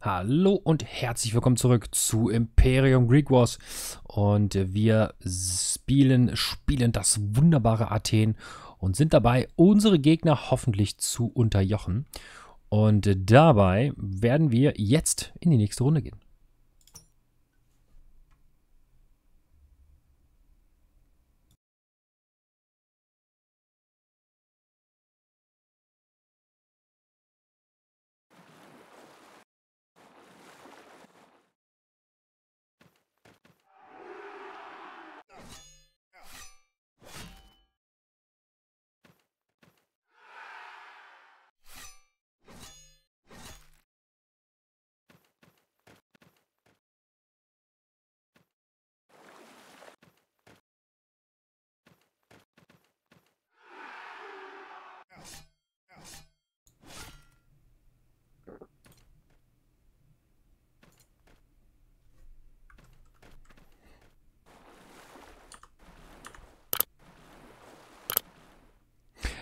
Hallo und herzlich willkommen zurück zu Imperium Greek Wars. Und wir spielen, spielen das wunderbare Athen und sind dabei, unsere Gegner hoffentlich zu unterjochen. Und dabei werden wir jetzt in die nächste Runde gehen.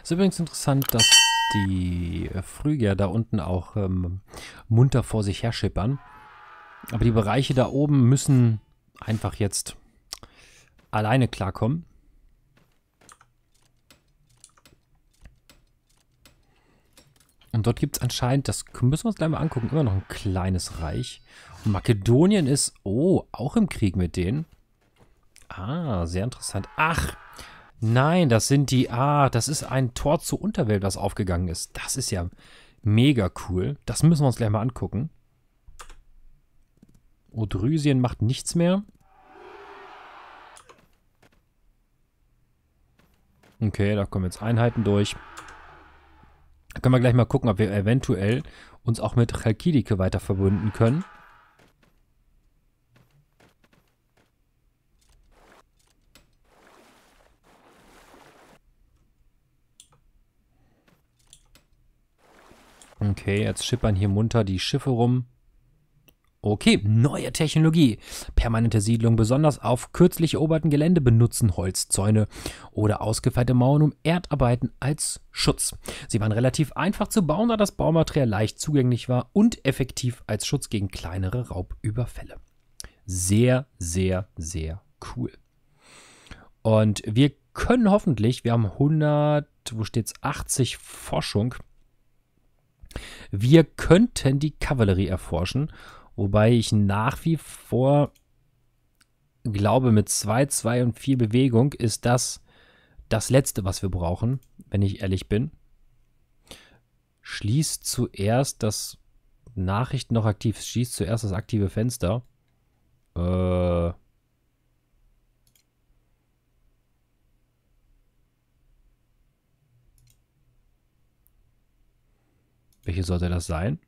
Ist übrigens interessant, dass die äh, Phrygier da unten auch ähm, munter vor sich her schippern. Aber die Bereiche da oben müssen einfach jetzt alleine klarkommen. Und dort gibt es anscheinend, das müssen wir uns gleich mal angucken, immer noch ein kleines Reich. Und Makedonien ist, oh, auch im Krieg mit denen. Ah, sehr interessant. Ach, Nein, das sind die. Ah, das ist ein Tor zur Unterwelt, was aufgegangen ist. Das ist ja mega cool. Das müssen wir uns gleich mal angucken. Odrysien macht nichts mehr. Okay, da kommen jetzt Einheiten durch. Da können wir gleich mal gucken, ob wir eventuell uns auch mit Chalkidike weiter verbunden können. Okay, jetzt schippern hier munter die Schiffe rum. Okay, neue Technologie. Permanente Siedlungen, besonders auf kürzlich eroberten Gelände, benutzen Holzzäune oder ausgefeilte Mauern um Erdarbeiten als Schutz. Sie waren relativ einfach zu bauen, da das Baumaterial leicht zugänglich war und effektiv als Schutz gegen kleinere Raubüberfälle. Sehr, sehr, sehr cool. Und wir können hoffentlich, wir haben 100, wo steht es, 80 Forschung. Wir könnten die Kavallerie erforschen, wobei ich nach wie vor glaube, mit 2, 2 und 4 Bewegung ist das das Letzte, was wir brauchen, wenn ich ehrlich bin. Schließt zuerst das Nachrichten noch aktiv. Schließt zuerst das aktive Fenster. Äh, Welche sollte das sein?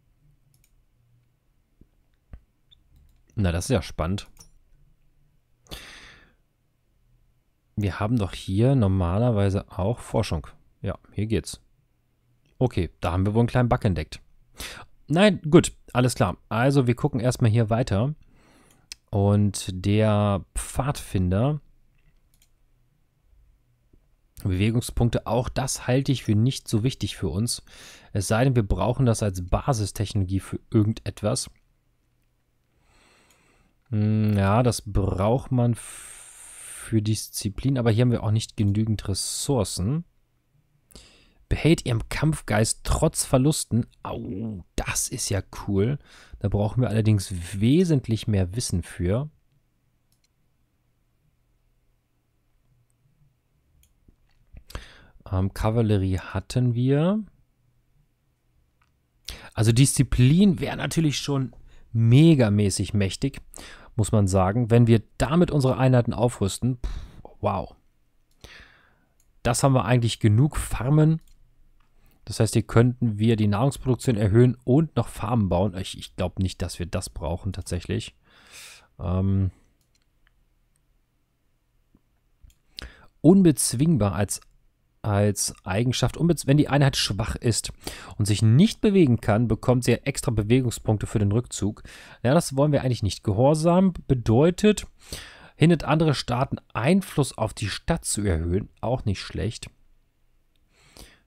Na, das ist ja spannend. Wir haben doch hier normalerweise auch Forschung. Ja, hier geht's. Okay, da haben wir wohl einen kleinen Bug entdeckt. Nein, gut, alles klar. Also wir gucken erstmal hier weiter. Und der Pfadfinder Bewegungspunkte, auch das halte ich für nicht so wichtig für uns. Es sei denn, wir brauchen das als Basistechnologie für irgendetwas. Hm, ja, das braucht man für Disziplin, aber hier haben wir auch nicht genügend Ressourcen. Behält ihrem Kampfgeist trotz Verlusten. Au, das ist ja cool. Da brauchen wir allerdings wesentlich mehr Wissen für. Ähm, Kavallerie hatten wir. Also Disziplin wäre natürlich schon megamäßig mächtig, muss man sagen. Wenn wir damit unsere Einheiten aufrüsten, pff, wow. Das haben wir eigentlich genug Farmen. Das heißt, hier könnten wir die Nahrungsproduktion erhöhen und noch Farmen bauen. Ich, ich glaube nicht, dass wir das brauchen tatsächlich. Ähm, unbezwingbar als als Eigenschaft, wenn die Einheit schwach ist und sich nicht bewegen kann, bekommt sie extra Bewegungspunkte für den Rückzug. Ja, das wollen wir eigentlich nicht. Gehorsam bedeutet, hindert andere Staaten Einfluss auf die Stadt zu erhöhen. Auch nicht schlecht.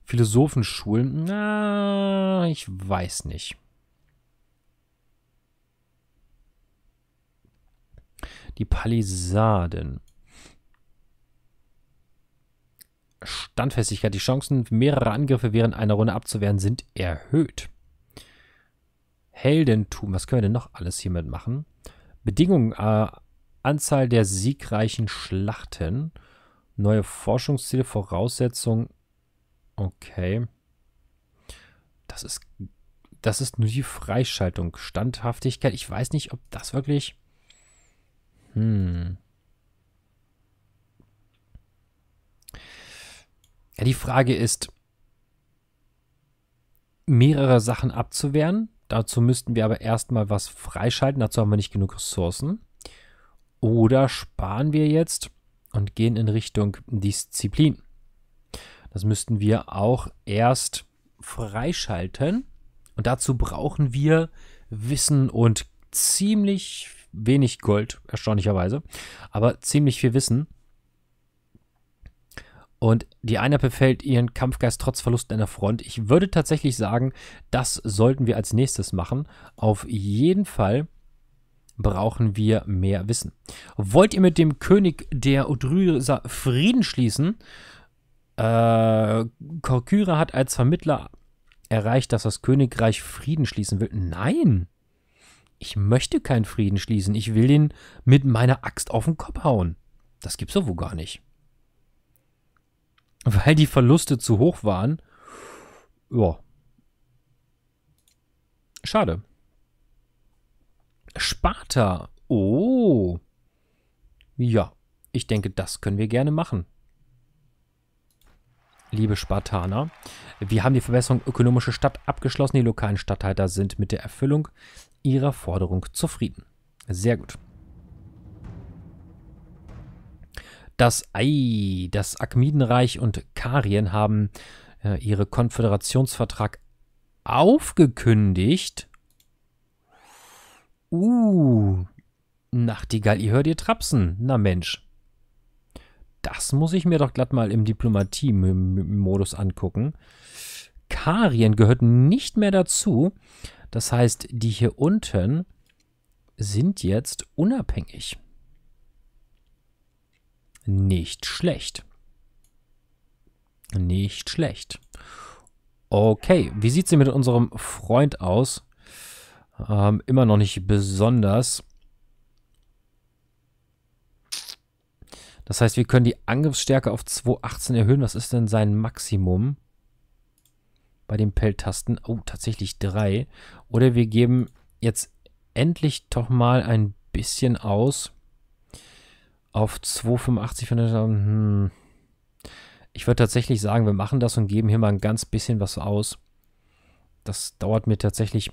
Philosophenschulen, na, ich weiß nicht. Die Palisaden. Standfestigkeit. Die Chancen, mehrere Angriffe während einer Runde abzuwehren, sind erhöht. Heldentum, was können wir denn noch alles hiermit machen? Bedingungen, äh, Anzahl der siegreichen Schlachten, neue Forschungsziele, Voraussetzungen. Okay. Das ist, das ist nur die Freischaltung. Standhaftigkeit, ich weiß nicht, ob das wirklich... Hm. Ja, die Frage ist, mehrere Sachen abzuwehren. Dazu müssten wir aber erstmal was freischalten. Dazu haben wir nicht genug Ressourcen. Oder sparen wir jetzt und gehen in Richtung Disziplin. Das müssten wir auch erst freischalten. Und dazu brauchen wir Wissen und ziemlich wenig Gold, erstaunlicherweise, aber ziemlich viel Wissen. Und die Einheit befällt ihren Kampfgeist trotz Verlusten in der Front. Ich würde tatsächlich sagen, das sollten wir als nächstes machen. Auf jeden Fall brauchen wir mehr Wissen. Wollt ihr mit dem König der Odryser Frieden schließen? Äh, Korkyra hat als Vermittler erreicht, dass das Königreich Frieden schließen will. Nein! Ich möchte keinen Frieden schließen. Ich will den mit meiner Axt auf den Kopf hauen. Das gibt's doch wohl gar nicht weil die Verluste zu hoch waren. Ja. Schade. Sparta. Oh. Ja, ich denke, das können wir gerne machen. Liebe Spartaner, wir haben die Verbesserung ökonomische Stadt abgeschlossen. Die lokalen Stadthalter sind mit der Erfüllung ihrer Forderung zufrieden. Sehr gut. Das Ei, das Akmidenreich und Karien haben äh, ihre Konföderationsvertrag aufgekündigt. Uh, Nachtigall, ihr hört ihr Trapsen. Na Mensch. Das muss ich mir doch glatt mal im Diplomatie-Modus angucken. Karien gehört nicht mehr dazu. Das heißt, die hier unten sind jetzt unabhängig. Nicht schlecht. Nicht schlecht. Okay, wie sieht es mit unserem Freund aus? Ähm, immer noch nicht besonders. Das heißt, wir können die Angriffsstärke auf 218 erhöhen. Was ist denn sein Maximum? Bei den Pelttasten. Oh, tatsächlich 3. Oder wir geben jetzt endlich doch mal ein bisschen aus auf 2,85 von der hm. Ich würde tatsächlich sagen, wir machen das und geben hier mal ein ganz bisschen was aus. Das dauert mir tatsächlich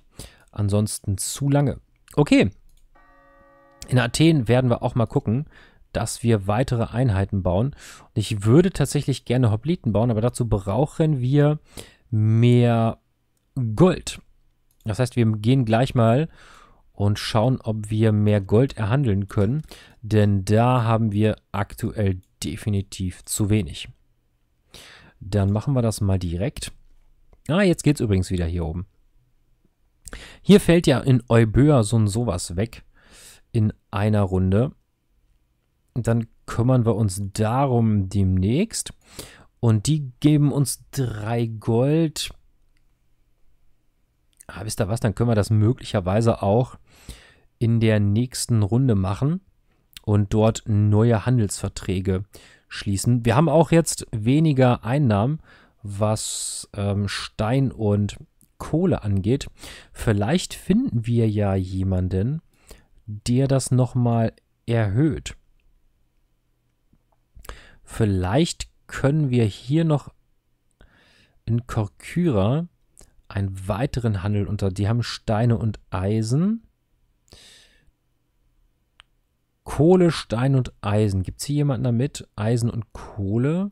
ansonsten zu lange. Okay. In Athen werden wir auch mal gucken, dass wir weitere Einheiten bauen. Und ich würde tatsächlich gerne Hopliten bauen, aber dazu brauchen wir mehr Gold. Das heißt, wir gehen gleich mal und schauen, ob wir mehr Gold erhandeln können, denn da haben wir aktuell definitiv zu wenig. Dann machen wir das mal direkt. Ah, jetzt geht's übrigens wieder hier oben. Hier fällt ja in Euböa so ein sowas weg in einer Runde. Dann kümmern wir uns darum demnächst. Und die geben uns drei Gold. Ah, wisst ihr was? Dann können wir das möglicherweise auch in der nächsten Runde machen und dort neue Handelsverträge schließen. Wir haben auch jetzt weniger Einnahmen, was ähm, Stein und Kohle angeht. Vielleicht finden wir ja jemanden, der das nochmal erhöht. Vielleicht können wir hier noch in Korkyra einen weiteren Handel unter. Die haben Steine und Eisen. Kohle, Stein und Eisen. Gibt es hier jemanden damit? Eisen und Kohle?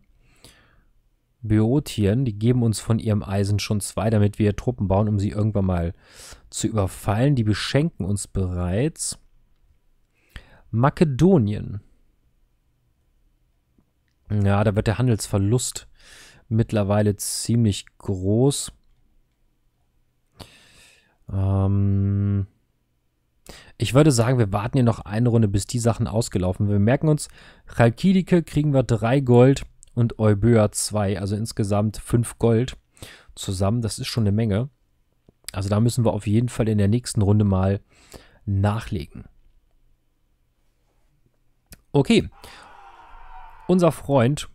Böotien, die geben uns von ihrem Eisen schon zwei, damit wir Truppen bauen, um sie irgendwann mal zu überfallen. Die beschenken uns bereits. Makedonien. Ja, da wird der Handelsverlust mittlerweile ziemlich groß. Ähm, ich würde sagen, wir warten hier noch eine Runde, bis die Sachen ausgelaufen. sind. Wir merken uns, Chalkidike kriegen wir 3 Gold und Euböa 2, also insgesamt 5 Gold zusammen. Das ist schon eine Menge. Also da müssen wir auf jeden Fall in der nächsten Runde mal nachlegen. Okay, unser Freund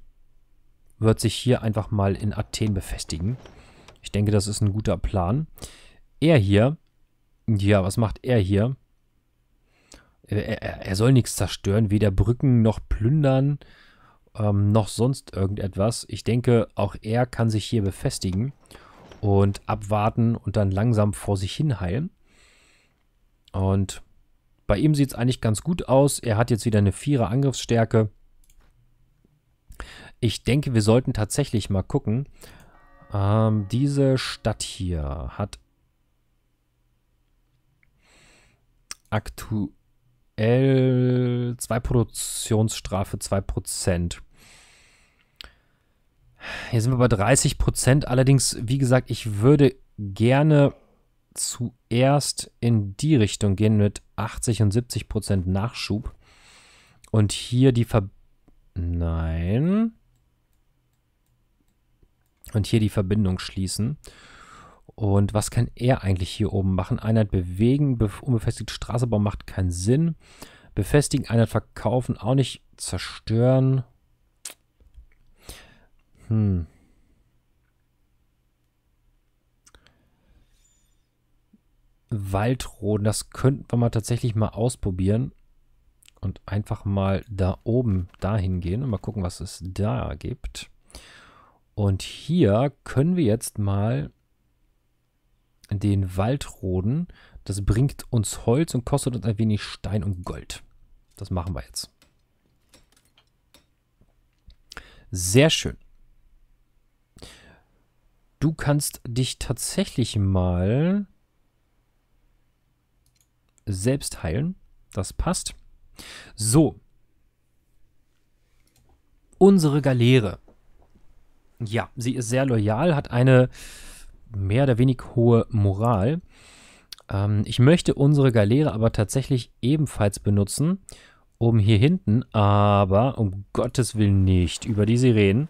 wird sich hier einfach mal in Athen befestigen. Ich denke, das ist ein guter Plan. Er hier, ja, was macht er hier? er, soll nichts zerstören, weder Brücken noch plündern, ähm, noch sonst irgendetwas. Ich denke, auch er kann sich hier befestigen und abwarten und dann langsam vor sich hin heilen. Und bei ihm sieht es eigentlich ganz gut aus. Er hat jetzt wieder eine vierer Angriffsstärke. Ich denke, wir sollten tatsächlich mal gucken. Ähm, diese Stadt hier hat aktuell aktuell zwei Produktionsstrafe, 2%. Hier sind wir bei 30 Prozent. Allerdings, wie gesagt, ich würde gerne zuerst in die Richtung gehen mit 80 und 70 Prozent Nachschub. Und hier die Ver... Nein. Und hier die Verbindung schließen. Und was kann er eigentlich hier oben machen? Einheit bewegen, be unbefestigte Straßebau macht keinen Sinn. Befestigen, Einheit verkaufen, auch nicht zerstören. Hm. Waldroden, das könnten wir mal tatsächlich mal ausprobieren. Und einfach mal da oben dahin gehen und mal gucken, was es da gibt. Und hier können wir jetzt mal den Waldroden. Das bringt uns Holz und kostet uns ein wenig Stein und Gold. Das machen wir jetzt. Sehr schön. Du kannst dich tatsächlich mal selbst heilen. Das passt. So. Unsere Galeere. Ja, sie ist sehr loyal, hat eine mehr oder wenig hohe Moral. Ähm, ich möchte unsere Galeere aber tatsächlich ebenfalls benutzen, um hier hinten, aber um Gottes Willen nicht über die Sirenen,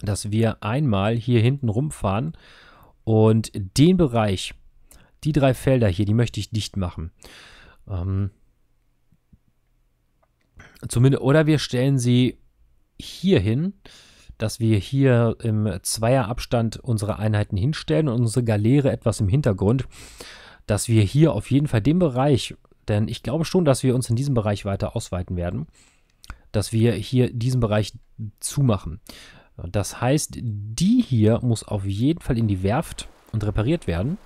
dass wir einmal hier hinten rumfahren und den Bereich, die drei Felder hier, die möchte ich dicht machen. Ähm, zumindest, oder wir stellen sie hier hin dass wir hier im Zweierabstand unsere Einheiten hinstellen und unsere Galeere etwas im Hintergrund, dass wir hier auf jeden Fall den Bereich, denn ich glaube schon, dass wir uns in diesem Bereich weiter ausweiten werden, dass wir hier diesen Bereich zumachen. Das heißt, die hier muss auf jeden Fall in die Werft und repariert werden.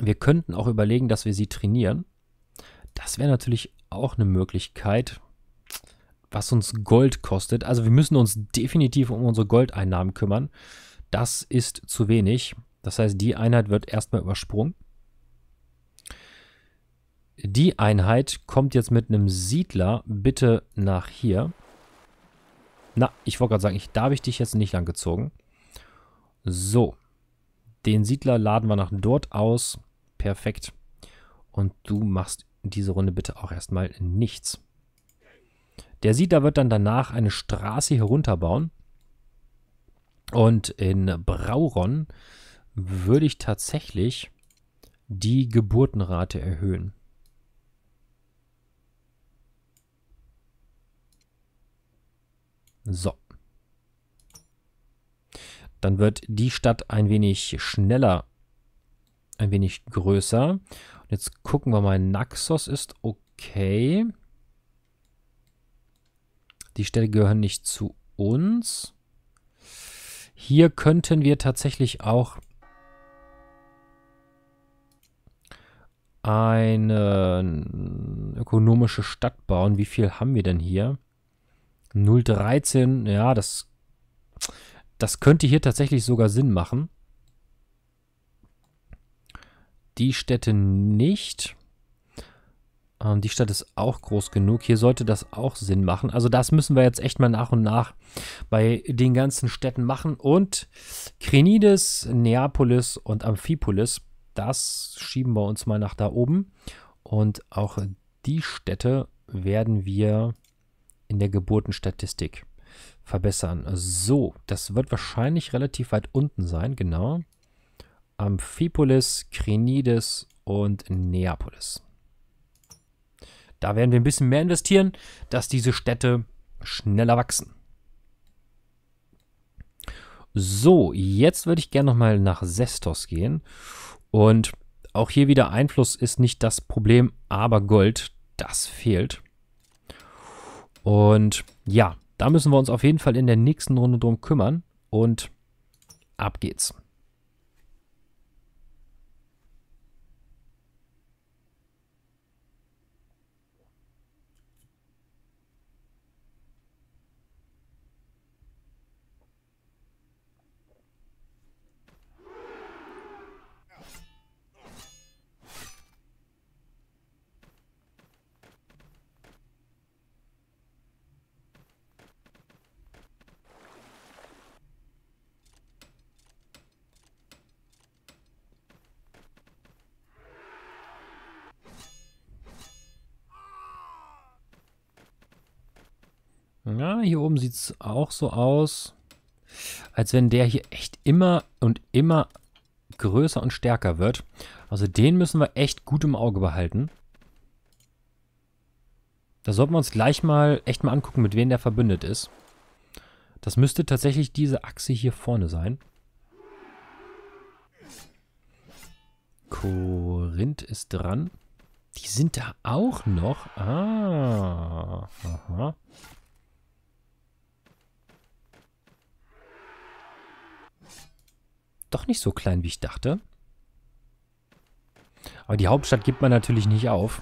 Wir könnten auch überlegen, dass wir sie trainieren. Das wäre natürlich auch eine Möglichkeit, was uns Gold kostet. Also wir müssen uns definitiv um unsere Goldeinnahmen kümmern. Das ist zu wenig. Das heißt, die Einheit wird erstmal übersprungen. Die Einheit kommt jetzt mit einem Siedler bitte nach hier. Na, ich wollte gerade sagen, ich, da habe ich dich jetzt nicht lang gezogen. So. Den Siedler laden wir nach dort aus. Perfekt. Und du machst diese Runde bitte auch erstmal nichts. Der Siedler wird dann danach eine Straße herunterbauen. Und in Brauron würde ich tatsächlich die Geburtenrate erhöhen. So. Dann wird die Stadt ein wenig schneller, ein wenig größer jetzt gucken wir mal. Naxos ist okay. Die Städte gehören nicht zu uns. Hier könnten wir tatsächlich auch eine ökonomische Stadt bauen. Wie viel haben wir denn hier? 013, ja, das, das könnte hier tatsächlich sogar Sinn machen die Städte nicht. Ähm, die Stadt ist auch groß genug. Hier sollte das auch Sinn machen. Also das müssen wir jetzt echt mal nach und nach bei den ganzen Städten machen. Und Krenides, Neapolis und Amphipolis, das schieben wir uns mal nach da oben. Und auch die Städte werden wir in der Geburtenstatistik verbessern. So, das wird wahrscheinlich relativ weit unten sein, genau. Amphipolis, Krenides und Neapolis. Da werden wir ein bisschen mehr investieren, dass diese Städte schneller wachsen. So, jetzt würde ich gerne nochmal nach Sestos gehen. Und auch hier wieder Einfluss ist nicht das Problem, aber Gold, das fehlt. Und ja, da müssen wir uns auf jeden Fall in der nächsten Runde drum kümmern. Und ab geht's. Ja, hier oben sieht es auch so aus, als wenn der hier echt immer und immer größer und stärker wird. Also den müssen wir echt gut im Auge behalten. Da sollten wir uns gleich mal echt mal angucken, mit wem der verbündet ist. Das müsste tatsächlich diese Achse hier vorne sein. Korinth ist dran. Die sind da auch noch. Ah. Aha. doch nicht so klein, wie ich dachte. Aber die Hauptstadt gibt man natürlich nicht auf.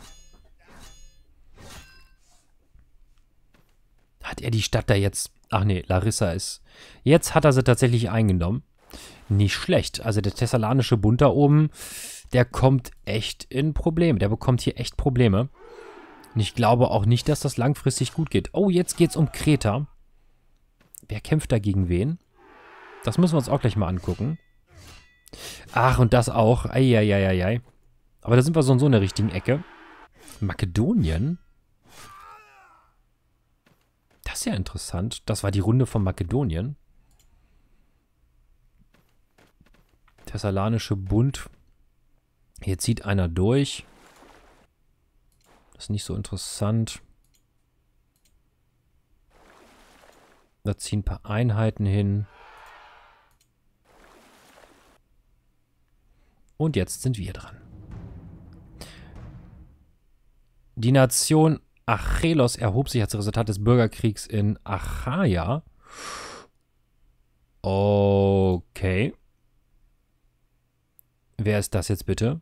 Hat er die Stadt da jetzt... Ach nee, Larissa ist... Jetzt hat er sie tatsächlich eingenommen. Nicht schlecht. Also der thessalanische Bund da oben, der kommt echt in Probleme. Der bekommt hier echt Probleme. Und ich glaube auch nicht, dass das langfristig gut geht. Oh, jetzt geht's um Kreta. Wer kämpft da gegen wen? Das müssen wir uns auch gleich mal angucken. Ach, und das auch. Eieieiei. Aber da sind wir so in so einer richtigen Ecke. Makedonien? Das ist ja interessant. Das war die Runde von Makedonien. Thessalanische Bund. Hier zieht einer durch. Das ist nicht so interessant. Da ziehen ein paar Einheiten hin. Und jetzt sind wir dran. Die Nation Achelos erhob sich als Resultat des Bürgerkriegs in Achaia. Okay. Wer ist das jetzt bitte?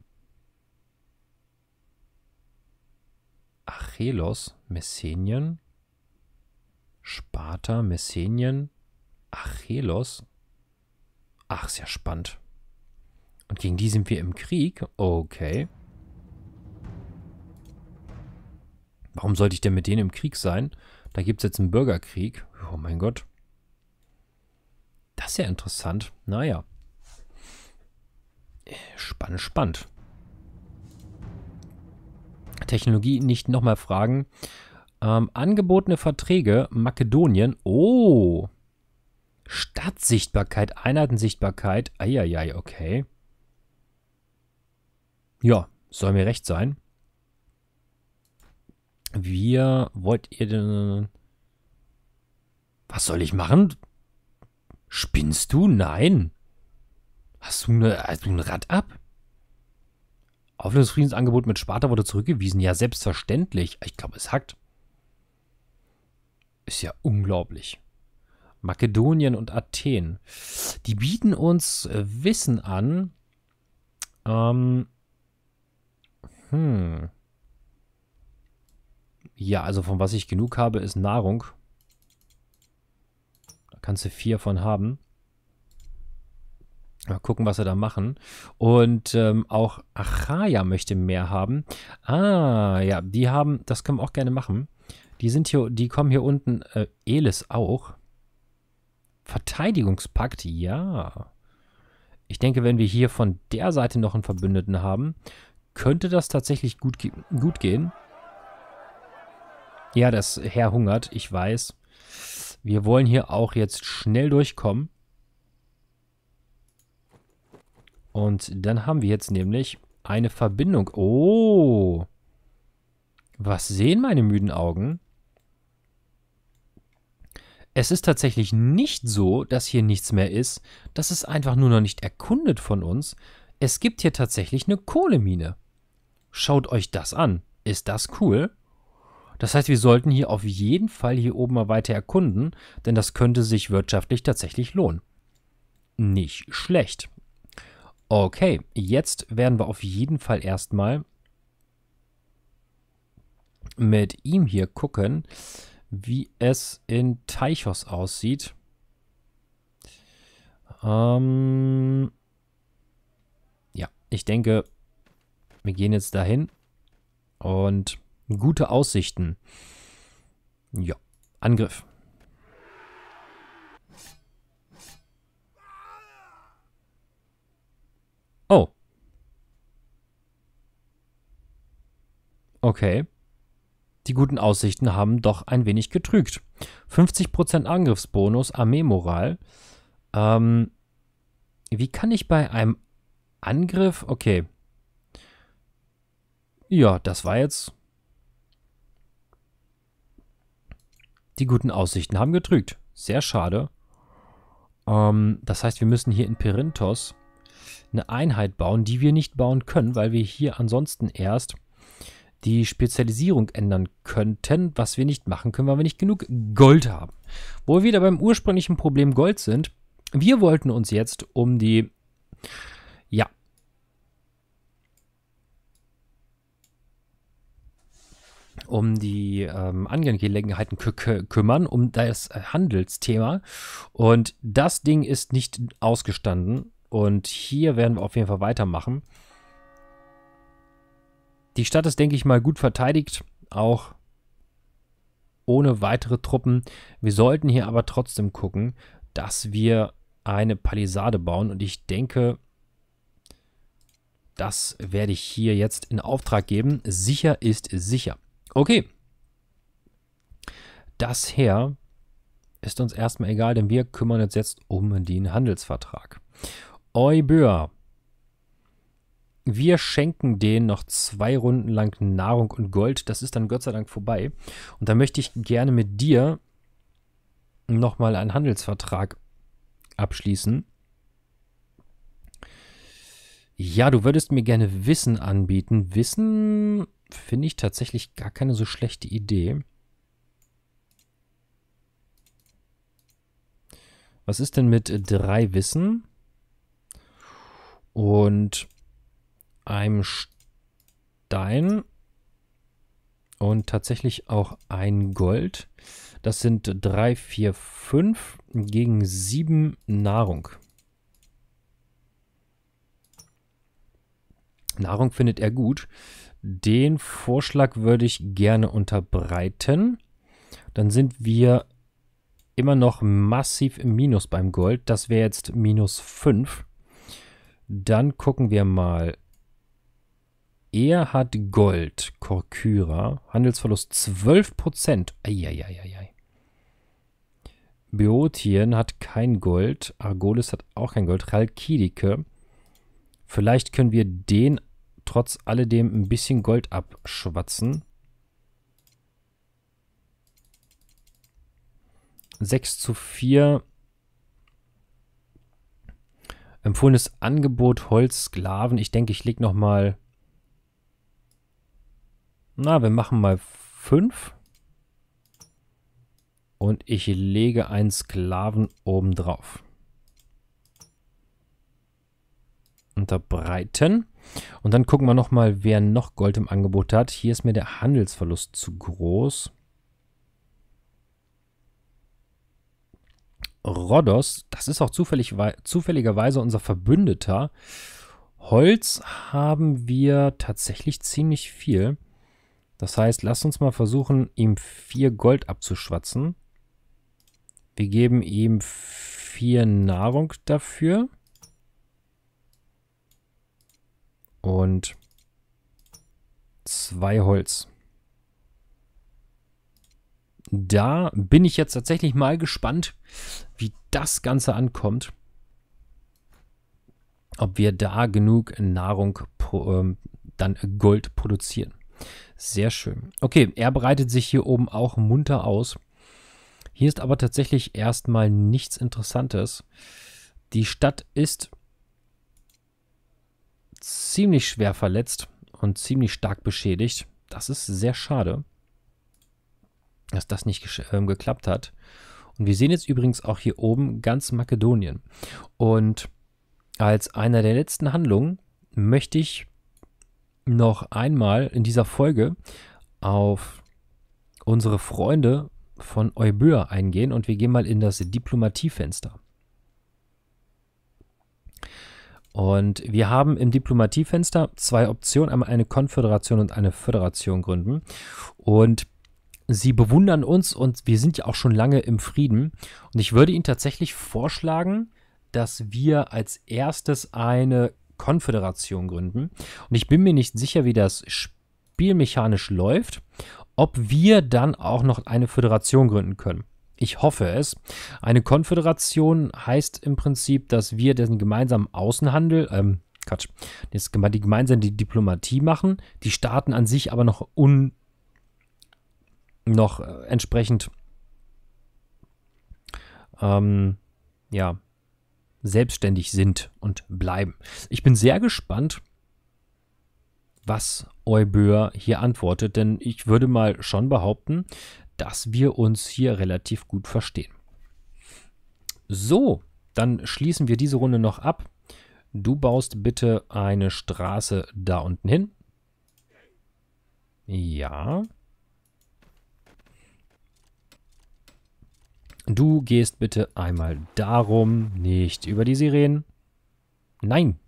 Achelos, Messenien, Sparta, Messenien, Achelos. Ach, ist ja spannend. Und gegen die sind wir im Krieg? Okay. Warum sollte ich denn mit denen im Krieg sein? Da gibt es jetzt einen Bürgerkrieg. Oh mein Gott. Das ist ja interessant. Naja. Spannend, spannend. Technologie nicht nochmal fragen. Ähm, angebotene Verträge Makedonien. Oh. Stadtsichtbarkeit, Einheitensichtbarkeit. Eieiei, okay. Ja, soll mir recht sein. Wir wollt ihr denn... Was soll ich machen? Spinnst du? Nein. Hast du, eine, hast du ein Rad ab? Auflösungsfriedensangebot mit Sparta wurde zurückgewiesen. Ja, selbstverständlich. Ich glaube, es hackt. Ist ja unglaublich. Makedonien und Athen. Die bieten uns äh, Wissen an, ähm, hm. Ja, also von was ich genug habe, ist Nahrung. Da kannst du vier von haben. Mal gucken, was wir da machen. Und ähm, auch Achaia möchte mehr haben. Ah, ja, die haben, das können wir auch gerne machen. Die sind hier, die kommen hier unten, äh, Elis auch. Verteidigungspakt, ja. Ich denke, wenn wir hier von der Seite noch einen Verbündeten haben, könnte das tatsächlich gut, ge gut gehen. Ja, das Herr hungert, ich weiß. Wir wollen hier auch jetzt schnell durchkommen. Und dann haben wir jetzt nämlich eine Verbindung. Oh! Was sehen meine müden Augen? Es ist tatsächlich nicht so, dass hier nichts mehr ist. Das ist einfach nur noch nicht erkundet von uns. Es gibt hier tatsächlich eine Kohlemine. Schaut euch das an. Ist das cool? Das heißt, wir sollten hier auf jeden Fall hier oben mal weiter erkunden, denn das könnte sich wirtschaftlich tatsächlich lohnen. Nicht schlecht. Okay, jetzt werden wir auf jeden Fall erstmal mit ihm hier gucken, wie es in Teichos aussieht. Ähm ja, ich denke, wir gehen jetzt dahin und gute Aussichten. Ja, Angriff. Oh. Okay. Die guten Aussichten haben doch ein wenig getrügt. 50% Angriffsbonus, Armeemoral. Ähm, wie kann ich bei einem Angriff... Okay, ja, das war jetzt. Die guten Aussichten haben getrügt. Sehr schade. Ähm, das heißt, wir müssen hier in Perinthos eine Einheit bauen, die wir nicht bauen können, weil wir hier ansonsten erst die Spezialisierung ändern könnten, was wir nicht machen können, weil wir nicht genug Gold haben. Wo wir wieder beim ursprünglichen Problem Gold sind, wir wollten uns jetzt um die, ja, um die ähm, Angelegenheiten kü kümmern, um das Handelsthema. Und das Ding ist nicht ausgestanden. Und hier werden wir auf jeden Fall weitermachen. Die Stadt ist, denke ich mal, gut verteidigt, auch ohne weitere Truppen. Wir sollten hier aber trotzdem gucken, dass wir eine Palisade bauen. Und ich denke, das werde ich hier jetzt in Auftrag geben. Sicher ist sicher. Okay. Das her ist uns erstmal egal, denn wir kümmern uns jetzt um den Handelsvertrag. Euböer. Wir schenken denen noch zwei Runden lang Nahrung und Gold. Das ist dann Gott sei Dank vorbei. Und da möchte ich gerne mit dir nochmal einen Handelsvertrag abschließen. Ja, du würdest mir gerne Wissen anbieten. Wissen finde ich tatsächlich gar keine so schlechte Idee. Was ist denn mit drei Wissen und einem Stein und tatsächlich auch ein Gold? Das sind drei, vier, fünf gegen sieben Nahrung. Nahrung findet er gut. Den Vorschlag würde ich gerne unterbreiten. Dann sind wir immer noch massiv im Minus beim Gold. Das wäre jetzt minus 5. Dann gucken wir mal. Er hat Gold, Korkyra. Handelsverlust 12%. Eieieiei. Beotien hat kein Gold. Argolis hat auch kein Gold. Ralkidike. Vielleicht können wir den trotz alledem ein bisschen Gold abschwatzen. 6 zu 4. Empfohlenes Angebot Holzsklaven. Ich denke, ich lege nochmal... Na, wir machen mal 5. Und ich lege einen Sklaven obendrauf. Unterbreiten. Und dann gucken wir nochmal, wer noch Gold im Angebot hat. Hier ist mir der Handelsverlust zu groß. Rhodos, das ist auch zufällig, zufälligerweise unser Verbündeter. Holz haben wir tatsächlich ziemlich viel. Das heißt, lasst uns mal versuchen, ihm vier Gold abzuschwatzen. Wir geben ihm vier Nahrung dafür. und zwei Holz. Da bin ich jetzt tatsächlich mal gespannt, wie das Ganze ankommt. Ob wir da genug Nahrung ähm, dann Gold produzieren. Sehr schön. Okay, er breitet sich hier oben auch munter aus. Hier ist aber tatsächlich erstmal nichts Interessantes. Die Stadt ist ziemlich schwer verletzt und ziemlich stark beschädigt. Das ist sehr schade, dass das nicht ähm, geklappt hat. Und wir sehen jetzt übrigens auch hier oben ganz Makedonien. Und als einer der letzten Handlungen möchte ich noch einmal in dieser Folge auf unsere Freunde von Euböa eingehen und wir gehen mal in das Diplomatiefenster. Und wir haben im Diplomatiefenster zwei Optionen, einmal eine Konföderation und eine Föderation gründen. Und sie bewundern uns und wir sind ja auch schon lange im Frieden. Und ich würde Ihnen tatsächlich vorschlagen, dass wir als erstes eine Konföderation gründen. Und ich bin mir nicht sicher, wie das spielmechanisch läuft, ob wir dann auch noch eine Föderation gründen können. Ich hoffe es. Eine Konföderation heißt im Prinzip, dass wir den gemeinsamen Außenhandel, ähm, Quatsch, das, die gemeinsam die Diplomatie machen, die Staaten an sich aber noch un, noch äh, entsprechend, ähm, ja, selbstständig sind und bleiben. Ich bin sehr gespannt, was Euböer hier antwortet, denn ich würde mal schon behaupten, dass wir uns hier relativ gut verstehen. So, dann schließen wir diese Runde noch ab. Du baust bitte eine Straße da unten hin. Ja. Du gehst bitte einmal darum, nicht über die Sirenen. Nein.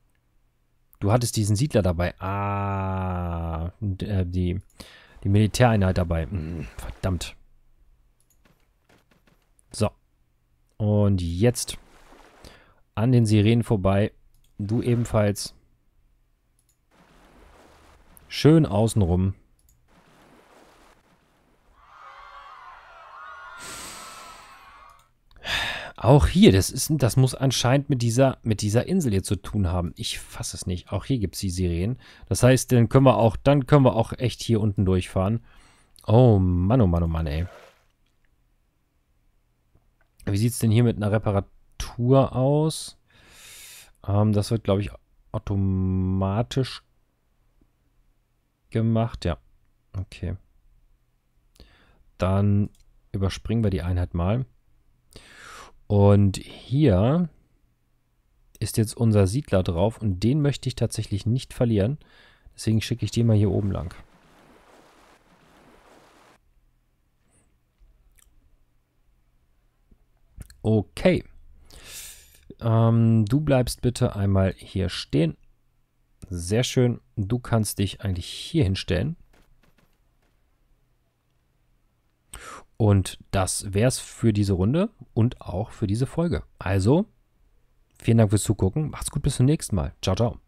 Du hattest diesen Siedler dabei. Ah, äh, die die Militäreinheit dabei. Hm, verdammt. So. Und jetzt an den Sirenen vorbei. Du ebenfalls. Schön außenrum. Auch hier, das, ist, das muss anscheinend mit dieser, mit dieser Insel hier zu tun haben. Ich fasse es nicht. Auch hier gibt es die Sirenen. Das heißt, dann können wir auch, dann können wir auch echt hier unten durchfahren. Oh Mann, oh Mann, oh Mann, ey. Wie sieht es denn hier mit einer Reparatur aus? Ähm, das wird, glaube ich, automatisch gemacht. Ja, okay. Dann überspringen wir die Einheit mal. Und hier ist jetzt unser Siedler drauf und den möchte ich tatsächlich nicht verlieren. Deswegen schicke ich den mal hier oben lang. Okay. Ähm, du bleibst bitte einmal hier stehen. Sehr schön. Du kannst dich eigentlich hier hinstellen. Und das wäre es für diese Runde und auch für diese Folge. Also, vielen Dank fürs Zugucken. Macht's gut, bis zum nächsten Mal. Ciao, ciao.